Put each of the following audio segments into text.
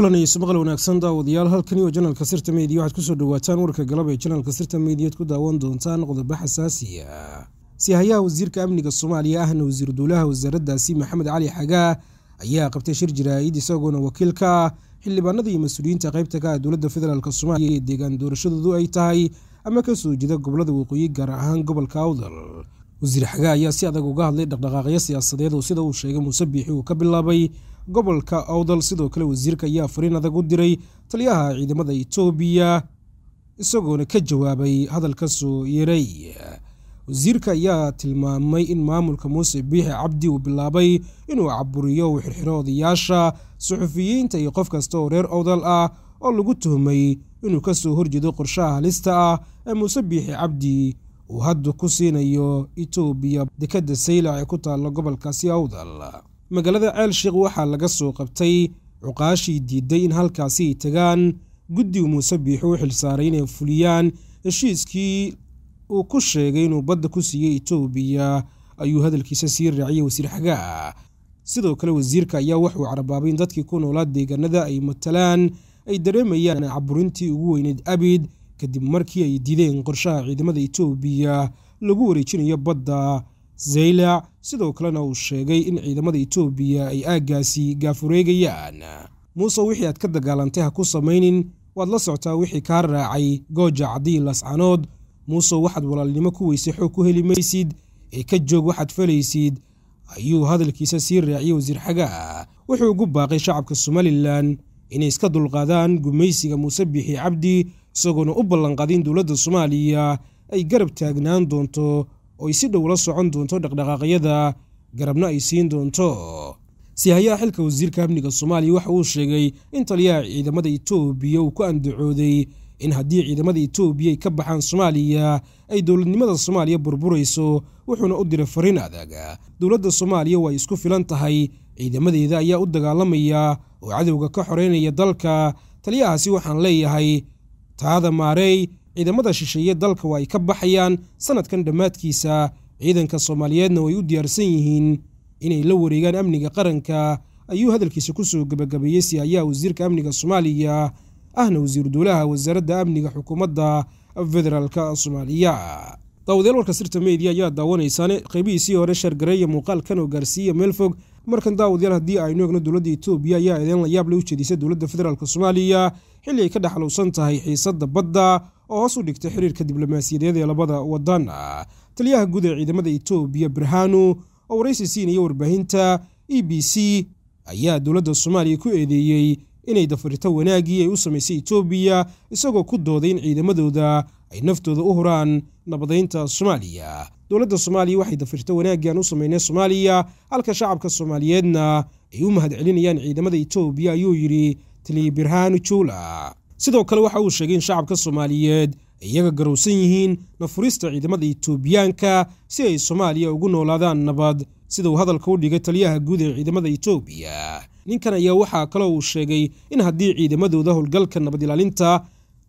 maqal wanaagsan daawadayaal halkani oo janalka sirta mediya waxaad kusoo dhawaataan warka galab ee janalka sirta mediyaad ku daawan doontaan qodobo xasaasiya ah wasiirka amniga soomaaliya ahna wasiir duulaha wasaaraddaasi maxamed cali xagaa ayaa qabtay shir jaraa'id isagoona wakiilka ah xildhibaanada iyo mas-uuliyiinta qaybta ka ah dowladda federaalk soomaaliya ee deegaan doorashadoodu ay tahay ama ka soo jeeda gobolada waqooyi gaar ahaan gobolka awdal wasiir xagaa ayaa si adag uga hadlay dhaqdhaqaaqyo siyaasadeed oo sida uu sheegay muuse biixi uu ka bilaabay gobolka owdal sidoo kale wasiirka ayaa fariin adag u diray taliyaha ciidamada etoobiya isagoona ka jawaabay hadalka soo yeeray wasiirka ayaa tilmaamay in maamulka muuse biixi cabdi uu bilaabay inuu caburiyo uu xirxiro odayaasha suxufiyiinta iyo qof kasta oo reer owdal ah oo lagu tuhmay inuu ka soo horjeedo qorshaha halista ah ee muuse biixi cabdi uu hadda ku siinayo etoobiya dekedda saylac ee ku taalla gobolkaasi owdal magaalada ceelsheekh waxaa laga soo qabtay cuqaashii diiday in halkaasi ay tagaan guddiga muuse biixo u xilsaaray inay fuliyaan heshiiskii uu ku sheegay inuu badda ku siiyey etoobiya ayuu hadalkiisa sii raaciyey wasiir xagaa sidoo kale wasiirka ayaa wuxuu carabaabay in dadkii ku noolaa deegaanada ay matalaan ay dareemayaan caburintii ugu weyneyd abid kadib markii ay diideen qorshaha ciidamada etoobiya lagu wareejinayo badda zeylac sidoo kalena uu sheegay in ciidamada etoobiya ay aaggaasi gaafureegayaan muuse wixii aad ka dagaalantay ha ku samaynin waad la soctaa wixii kaa raacay gooja cadii lascanood muuse waxaad walaalnimo ku weyse xoog ku heli maysid ee ka joog waxaad falaysid ayuu hadalkiisa sii raaciyey wasiir xagaa wuxuu ugu baaqay shacabka somalilan inay iska dulqaadaan gumaysiga muuse biixi cabdi isagoona u ballanqadin dowladda soomaaliya ay garab taagnaan doonto oo ay si dhow ula socon doonto dhaqdhaqaaqyada garabna ay siin doonto sihayaha xilka wasiirka amniga soomaaliya waxa uu sheegay in taliyaha ciidamada itoobiya uu ku andacooday in haddii ciidamada itoobiya ay ka baxaan soomaaliya ay dowladnimada soomaaliya burburayso wuxuuna u diray fariin adag dowladda soomaaliya waa isku filan tahay ciidamadeeda ayaa u dagaalamaya oo cadowga ka xoreynaya dalka taliyahaasi waxaan leeyahay taada maarey ciidamada shisheeye dalka waa ay ka baxayaan sannadkan dhammaadkiisa ciidanka soomaaliyeedna way u diyaarsan yihiin inay la wareegaan amniga qaranka ayuu hadalkiisa ku soo gebagabeeyey si ayaa wasiirka amniga soomaaliya ahna wasiiru duulaha wasaaradda amniga xukuumadda federaalka soomaaliya daawadayaal warka sirta mediya ayaa daawanaysaan qaybihiisii hore shargareeya muuqaalkan oo gaarsiiya meel fog markan daawadayaal haddii aynu egno dowladda etoobiya ayaa eedeyn layaab la u jeedisay dowladda federaalk soomaaliya xilli ay ka dhexlowsan tahay xiisadda badda oo hoos u dhigtay xiriirka diblomaasiyadeed ee labada waddan taliyaha guud ee ciidamada etoobiya barhaanu oo waraysi siinaya warbaahinta e b c ayaa dowladda soomaaliya ku eedeeyey inay dafarito wanaaggii ay u samaysay etoobiya isagoo ku dooday in ciidamadooda ay naftooda u huraan nabadaynta soomaaliya dowladda soomaaliya waxay dafirto wanaaggan u samaynay soomaaliya halka shacabka soomaaliyeedna ay u mahad celinayaan ciidamada etoobiya ayuu yidhi tilibirhaan juula sidoo kale waxa uu sheegay in shacabka soomaaliyeed ay iyaga garowsan yihiin nafurista ciidamada etoobiyaanka si ay soomaaliya ugu noolaadaan nabad sida uu hadalka u dhigay taliyaha guud ee ciidamada etoobiya ninkan ayaa waxaa kaloo uu sheegay in haddii ciidamadooda howlgalka nabad ilaalinta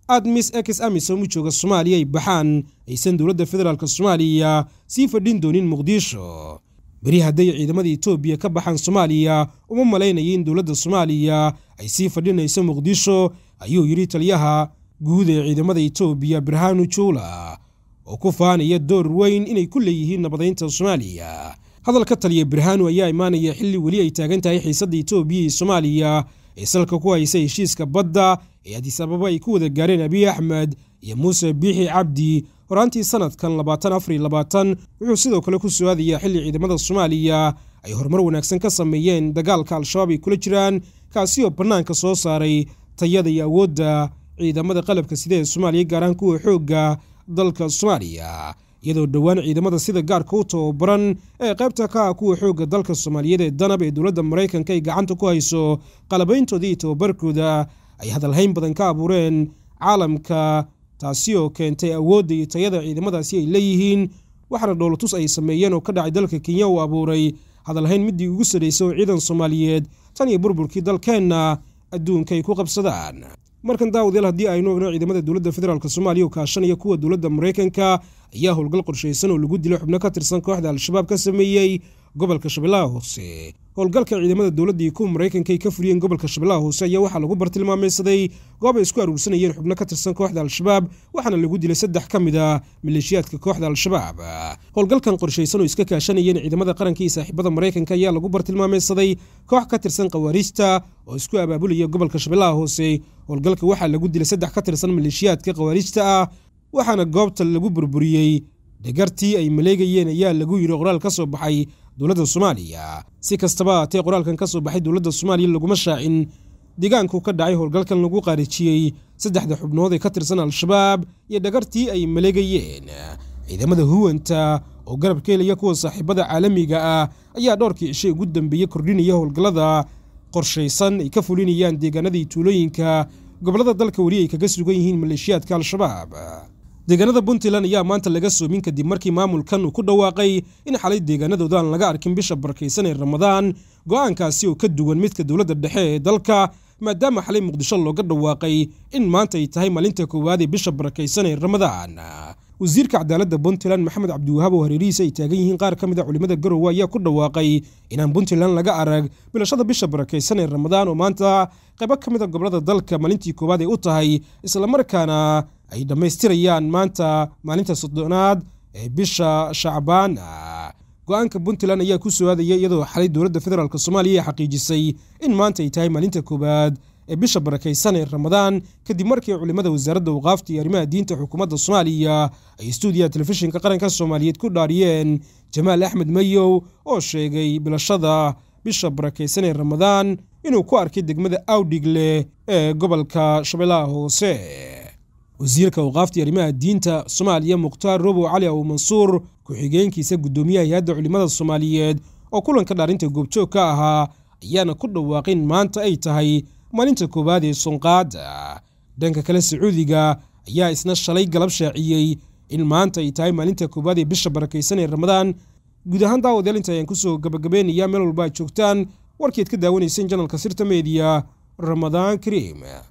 aad miss ex ami soomu jooga soomaaliya ay baxaan aysan dowladda federaalk soomaaliya sii fadhin doonin muqdisho beri hadday ciidamada etoobiya ka baxaan soomaaliya uma malaynaya in dowladda soomaaliya ay sii fadhinayso muqdisho ayuu yidhi taliyaha guud ee ciidamada etoobiya birhanu juula oo ku faanaya door weyn inay ku leeyihiin nabadaynta soomaaliya hadalka taliya birhanu ayaa imaanaya xilli weli ay taagan tahay xiisadda etoobiya iyo soomaaliya ee salka ku haysa heshiiska badda ee addis ababa ay ku wada gaareen abiy axmed iyo muuse biixi cabdi horaantii sanadkan labaatan afar iyo labaatan wuxuu sidoo kale ku soo-aadayaa xilli ciidamada soomaaliya ay horumar wanaagsan ka sameeyeen dagaalka al-shabaab ay kula jiraan kaasi oo bannaanka soo saaray tayada iyo awoodda ciidamada qalabka sida ee soomaaliya gaar kuwa xoogga dalka soomaaliya iyadoo dhowaan ciidamada sida gaarka u tababaran ee qaybta ka ah kuwa xoogga dalka soomaaliyeed ee danab ee dowladda maraykanka ay gacanta ku hayso qalabayntoodii tababarkooda ay hadalhayn badan ka abuureen caalamka taasi oo keentay awoodda iyo tayada ciidamadaasi ay leeyihiin waxaana dhowlatus ay sameeyeen oo ka dhacay dalka kenya uu abuuray hadalhayn middii ugu sarraysay oo ciidan soomaaliyeed tan iyo burburkii dalkeenna adduunka ay ku qabsadaan markan daawadayaal haddii aynu ogno ciidamada dowladda federaalk soomaaliya oo kaashanaya kuwa dowladda maraykanka ayaa howlgal qorshaysan oo lagu dilay xubno ka tirsan kooxda al-shabaab ka sameeyey gobolka shabeellaha hoose howlgalka ciidamada dowladda iyo kuwa maraykanka ay ka furiyeen gobolka shabeellaha hoose ayaa waxaa lagu bartilmaameydsaday goob ay isku aruursanayeen xubno ka tirsan kooxda al-shabaab waxaana lagu dilay saddex ka mid a ah maleeshiyaadka kooxda al-shabaab howlgalkan qorshaysan oo iska kaashanayeen ciidamada qaranka iyo saaxiibada maraykanka ayaa lagu bartilmaameydsaday koox ka tirsan khawaariijta oo isku abaabulaya gobolka shabeellaha hoose howlgalka waxaa lagu dilay saddex ka tirsan maleeshiyaadka khawaariijta ah waxaana goobta lagu burburiyey dhagartii ay maleegayeen ayaa lagu yidhi qoraal ka soo baxay dowladda soomaaliya si kastaba hatee qoraalkan ka soo baxay dowladda soomaaliya laguma shaacin deegaanku ka dhacay howlgalkan lagu qaarijiyey saddexda xubnood ee ka tirsan al-shabaab iyo dhagartii ay maleegayeen ciidamada huwanta oo garab ka helaya kuwa saaxiibada caalamiga ah ayaa dhowrkii cishay ugu dambeeyey kordhinaya howlgallada qorshaysan ay ka fulinayaan deegaanadii tuulooyinka gobollada dalka weli ay kaga sugan yihiin maleeshiyaadka al-shabaab deegaanada puntland ayaa maanta laga soomin kadib markii maamulkan uu ku dhawaaqay in xalay deegaanadooda aan laga arkin bisha barakaysan ee ramadaan go'aankaasi oo ka duwan midka dowladda dhexe ee dalka maadaama xalay muqdisho looga dhawaaqay in maanta ay tahay maalinta koowaad ee bisha barakaysan ee ramadaan wasiirka cadaaladda puntland maxamed cabdiwahaab oo hareerihiisa ay taagan yihiin qaar ka mid a ah culimmada garowe ayaa ku dhawaaqay inaan puntland laga arag bilashada bisha barakaysan ee ramadaan oo maanta qaybo ka mid a ah gobollada dalka maalintii koowaad ay u tahay islamarkaana ay dhammaystirayaan maanta maalinta soddonaad ee bisha shacbaan go-aanka puntland ayaa ku soo aadaya iyadoo xalay dowladda federaalk soomaaliya ay xaqiijisay in maanta ay tahay maalinta koowaad ee bisha barakaysan ee ramadaan kadib markii culimada wasaaradda waqaafta iyo arrimaha diinta xukuumadda soomaaliya ay istuudiyaha telefishinka qaranka soomaaliyeed ku dhaariyeen jamaal axmed mayow oo sheegay bilashada bisha barakaysan ee ramadaan inuu ku arkay degmada awdhigle ee gobolka shabeellaha hoose wasiirka waqaafta iyo arrimaha diinta soomaaliya mukhtaar robow cali aw mansuur ku-xigeenkiisa guddoomiyaha hay-adda culimada soomaaliyeed oo kulanka dhaarinta goobjoog ka ahaa ayaana ku dhawaaqin maanta ay tahay maalinta koowaad ee sunqaada dhanka kale sacuudiga ayaa isna shalay galab shaaciyey in maanta ay tahay maalinta koowaad ee bisha barakaysan ee ramadaan guud ahaan daawadeel inta ayaan kusoo gabagabeynayaa meel walba aad joogtaan warkii aad ka daawanayseen janalka sirta meediya ramadaan kariim